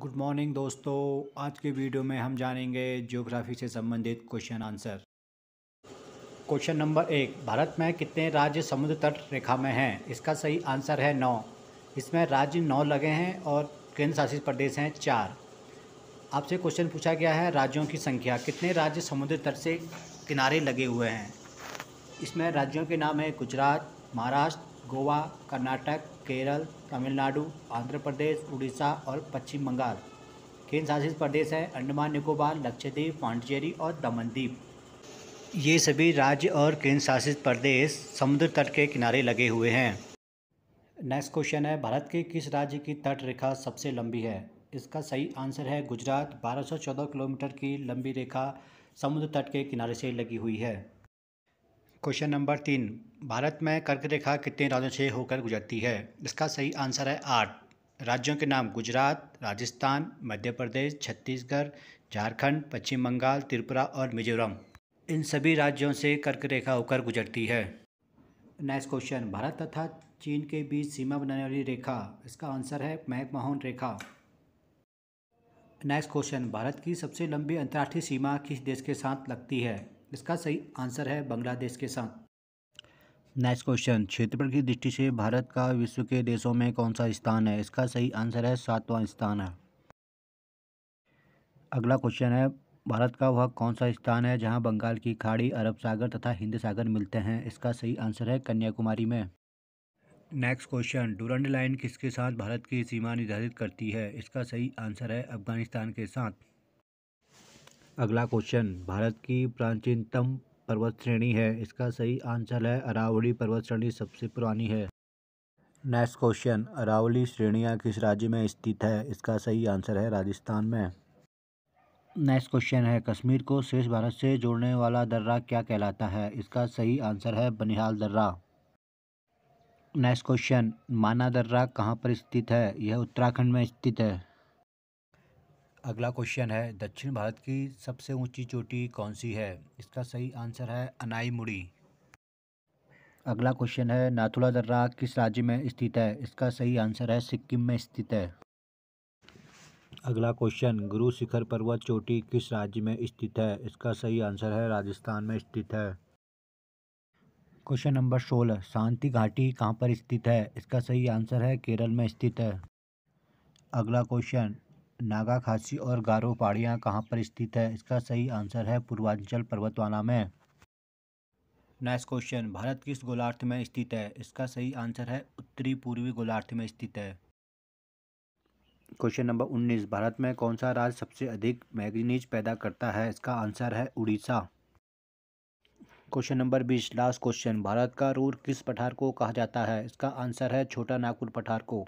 good morning दोस्तों आज के वीडियो में हम जानेंगे ज्योग्राफी से संबंधित क्वेश्चन आंसर क्वेश्चन नंबर एक भारत में कितने राज्य समुद्र तट रेखा में हैं इसका सही आंसर है नौ इसमें राज्य नौ लगे हैं और केंद्र शासित प्रदेश हैं चार आपसे क्वेश्चन पूछा गया है राज्यों की संख्या कितने राज्य समुद्र तट से किनारे लगे हुए हैं इसमें राज्यों के नाम है गुजरात महाराष्ट्र गोवा कर्नाटक केरल तमिलनाडु आंध्र प्रदेश उड़ीसा और पश्चिम बंगाल केंद्र शासित प्रदेश हैं अंडमान निकोबार लक्षद्वीप पांडचेरी और दमनदीप ये सभी राज्य और केंद्र शासित प्रदेश समुद्र तट के किनारे लगे हुए हैं नेक्स्ट क्वेश्चन है भारत के किस राज्य की तट रेखा सबसे लंबी है इसका सही आंसर है गुजरात 1214 किलोमीटर की लंबी रेखा समुद्र तट के किनारे से लगी हुई है क्वेश्चन नंबर तीन भारत में कर्क रेखा कितने राज्यों से होकर गुजरती है इसका सही आंसर है आठ राज्यों के नाम गुजरात राजस्थान मध्य प्रदेश छत्तीसगढ़ झारखंड पश्चिम बंगाल त्रिपुरा और मिजोरम इन सभी राज्यों से कर्क रेखा होकर गुजरती है नेक्स्ट क्वेश्चन भारत तथा चीन के बीच सीमा बनाने वाली रेखा इसका आंसर है महकमोहन रेखा नेक्स्ट क्वेश्चन भारत की सबसे लंबी अंतर्राष्ट्रीय सीमा किस देश के साथ लगती है इसका सही आंसर है बांग्लादेश के साथ नेक्स्ट क्वेश्चन क्षेत्रफल की दृष्टि से भारत का विश्व के देशों में कौन सा स्थान है इसका सही आंसर है सातवां स्थान है अगला क्वेश्चन है भारत का वह कौन सा स्थान है जहां बंगाल की खाड़ी अरब सागर तथा हिंद सागर मिलते हैं इसका सही आंसर है कन्याकुमारी में नेक्स्ट क्वेश्चन डूरंड लाइन किसके साथ भारत की सीमा निर्धारित करती है इसका सही आंसर है अफगानिस्तान के साथ अगला क्वेश्चन भारत की प्राचीनतम पर्वत श्रेणी है इसका सही आंसर है अरावली पर्वत श्रेणी सबसे पुरानी है नेक्स्ट क्वेश्चन अरावली श्रेणियाँ किस राज्य में स्थित है इसका सही आंसर है राजस्थान में नेक्स्ट क्वेश्चन है कश्मीर को शेष भारत से जोड़ने वाला दर्रा क्या कहलाता है इसका सही आंसर है बनिहाल दर्रा नेक्स्ट क्वेश्चन माना दर्रा कहाँ पर स्थित है यह उत्तराखंड में स्थित है अगला क्वेश्चन है दक्षिण भारत की सबसे ऊंची चोटी कौन सी है इसका सही आंसर है अनाई मुड़ी अगला क्वेश्चन है नाथुला दर्रा किस राज्य में स्थित है इसका सही आंसर है सिक्किम में स्थित है अगला क्वेश्चन गुरु शिखर पर्वत चोटी किस राज्य में स्थित है इसका सही आंसर है राजस्थान में स्थित है क्वेश्चन नंबर सोलह शांति घाटी कहाँ पर स्थित है इसका सही आंसर है केरल में स्थित है अगला क्वेश्चन नागा खासी और गारो पहाड़ियाँ कहाँ पर स्थित है इसका सही आंसर है पूर्वांचल पर्वतवाना में नेक्स्ट क्वेश्चन भारत किस गोलार्थ में स्थित है इसका सही आंसर है उत्तरी पूर्वी गोलार्थ में स्थित है क्वेश्चन नंबर उन्नीस भारत में कौन सा राज्य सबसे अधिक मैगनीज पैदा करता है इसका आंसर है उड़ीसा क्वेश्चन नंबर बीस लास्ट क्वेश्चन भारत का रूर किस पठार को कहा जाता है इसका आंसर है छोटा नागपुर पठार को